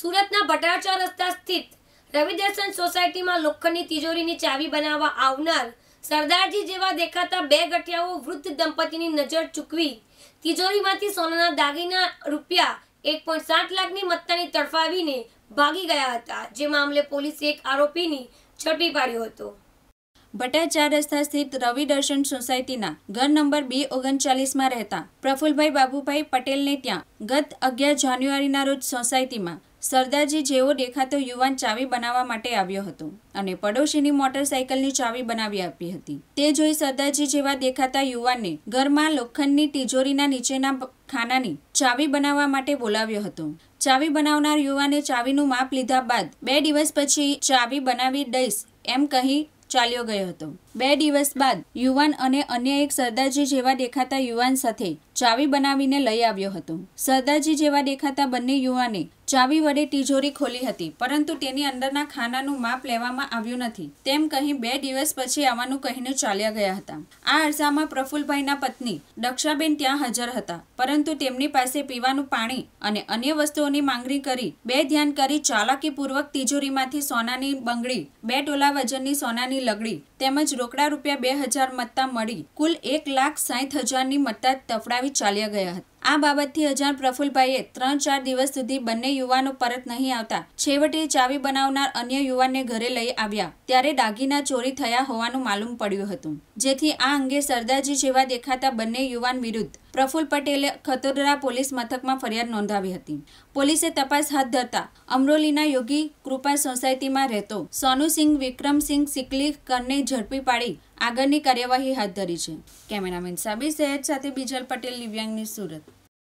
સુરતના ભટ્ટાચાર રસ્તા સ્થિત રવિદર્શન સોસાયટીમાં લોખંડની તિજોરીની ચાવી બનાવવા આવનાર સરદારજી જેવા દેખાતા બે ગઠિયાઓ વૃદ્ધ દંપતીની નજર ચૂકવી તિજોરીમાંથી સોનાના દાગીના રૂપિયા એક પોઈન્ટ સાત લાખની મત્તાની તડફાવીને ભાગી ગયા હતા જે મામલે પોલીસે એક આરોપીની ઝડપી પાડ્યો હતો ભટ્ટાચાર રસ્તા સ્થિત રવિ દર્શન સોસાયટીના ઘર નંબર બે ઓગણચાલીસમાં રહેતા પ્રફુલભાઈ બાબુભાઈ પટેલને ત્યાં ગત અગિયાર જાન્યુઆરીના રોજ સોસાયટીમાં સરદારજી જેવો દેખાતો યુવાન ચાવી બનાવવા માટે આવ્યો હતો અને પડોશીની મોટરસાયકલની ચાવી બનાવી આપી હતી તે જોઈ સરદારજી જેવા દેખાતા યુવાનને ઘરમાં લોખંડની તિજોરીના નીચેના ખાનાની ચાવી બનાવવા માટે બોલાવ્યો હતો ચાવી બનાવનાર યુવાને ચાવીનું માપ લીધા બાદ બે દિવસ પછી ચાવી બનાવી દઈશ એમ કહી ચાલ્યો ગયો હતો બે દિવસ બાદ યુવાન અને અન્ય એક સરદારજી જેવા દેખાતા યુવાન સાથે ચાવી બનાવીને લઈ આવ્યો હતો સરદારજી જેવા દેખાતા બંને યુવાને ચાવી વડે તિજોરી ખોલી હતી પરંતુ તેની અંદરના ખાનાનું માપ લેવામાં આવ્યું નથી તેમ કહી બે દિવસ પછી આવવાનું કહીને ચાલ્યા ગયા હતા આ અરસામાં પ્રફુલભાઈના પત્ની દક્ષાબેન ત્યાં હાજર હતા પરંતુ તેમની પાસે પીવાનું પાણી અને અન્ય વસ્તુઓની માંગણી કરી બે ધ્યાન કરી ચાલાકીપૂર્વક તિજોરીમાંથી સોનાની બંગડી બે ટોલા વજનની સોનાની લગડી તેમજ રોકડા રૂપિયા બે હજાર મત્તા મળી કુલ એક લાખ સાઠ હજારની મત્તા તફડાવી ચાલ્યા ગયા હતા આ બાબતથી હજાર પ્રફુલભાઈએ ત્રણ ચાર દિવસ સુધી બંને યુવાનો પરત નહીં આવતા છેવટે ચાવી બનાવનાર અન્ય યુવાનને ઘરે લઈ આવ્યા ત્યારે દાગીના ચોરી થયા હોવાનું માલુમ પડ્યું હતું જેથી આ અંગે સરદારજી જેવા દેખાતા બંને યુવાન વિરુદ્ધ પ્રફુલ પટેલે ખતોદરા પોલીસ મથકમાં ફરિયાદ નોંધાવી હતી પોલીસે તપાસ હાથ ધરતા અમરોલીના યોગી કૃપા સોસાયટીમાં રહેતો સોનુસિંહ વિક્રમસિંહ સિકલી કરને ઝડપી પાડી આગળની કાર્યવાહી હાથ ધરી છે કેમેરામેન સાબી સૈયદ સાથે બિજલ પટેલ દિવ્યાંગની સુરત